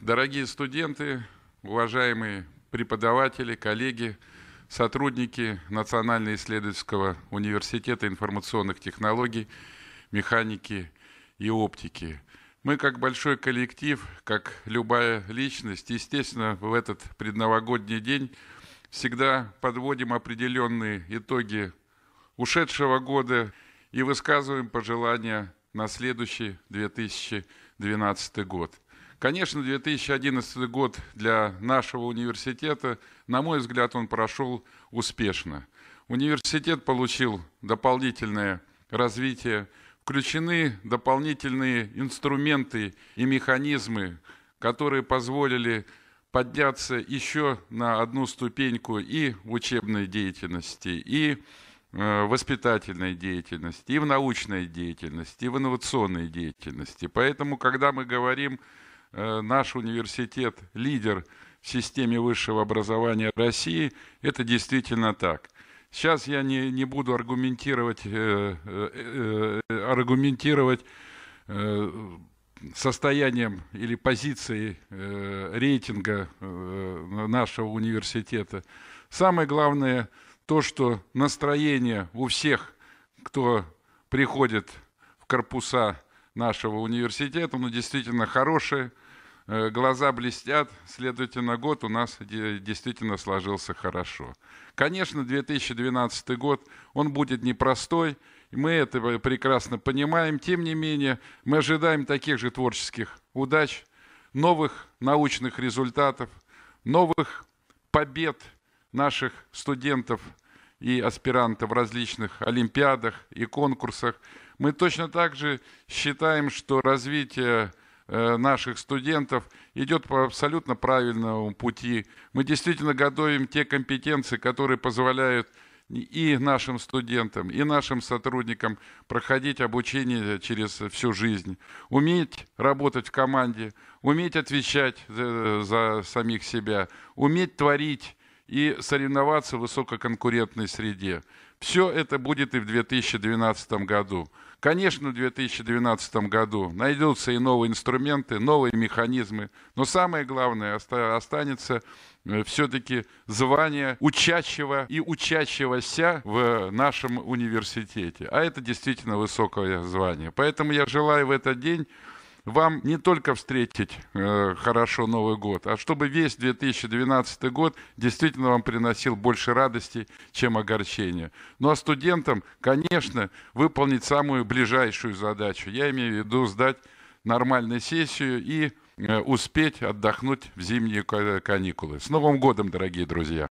Дорогие студенты, уважаемые преподаватели, коллеги, сотрудники Национально-исследовательского университета информационных технологий, механики и оптики. Мы, как большой коллектив, как любая личность, естественно, в этот предновогодний день всегда подводим определенные итоги ушедшего года и высказываем пожелания на следующий 2012 год. Конечно, 2011 год для нашего университета, на мой взгляд, он прошел успешно. Университет получил дополнительное развитие, включены дополнительные инструменты и механизмы, которые позволили подняться еще на одну ступеньку и в учебной деятельности, и э, в воспитательной деятельности, и в научной деятельности, и в инновационной деятельности. Поэтому, когда мы говорим Э, наш университет лидер в системе высшего образования России. Это действительно так. Сейчас я не, не буду аргументировать, э, э, э аргументировать э, состоянием или позицией э, рейтинга э, нашего университета. Самое главное то, что настроение у всех, кто приходит в корпуса нашего университета, но ну, действительно хорошие, э, глаза блестят, следовательно, год у нас действительно сложился хорошо. Конечно, 2012 год, он будет непростой, мы это прекрасно понимаем, тем не менее, мы ожидаем таких же творческих удач, новых научных результатов, новых побед наших студентов и аспирантов в различных олимпиадах и конкурсах – мы точно так же считаем, что развитие э, наших студентов идет по абсолютно правильному пути. Мы действительно готовим те компетенции, которые позволяют и нашим студентам, и нашим сотрудникам проходить обучение через всю жизнь, уметь работать в команде, уметь отвечать за, э, за самих себя, уметь творить и соревноваться в высококонкурентной среде. Все это будет и в 2012 году. Конечно, в 2012 году найдутся и новые инструменты, новые механизмы, но самое главное останется э, все-таки звание учащего и учащегося в нашем университете. А это действительно высокое звание. Поэтому я желаю в этот день вам не только встретить э, хорошо Новый год, а чтобы весь 2012 год действительно вам приносил больше радости, чем огорчения. Ну а студентам, конечно, выполнить самую ближайшую задачу. Я имею в виду сдать нормальную сессию и э, успеть отдохнуть в зимние каникулы. С Новым годом, дорогие друзья!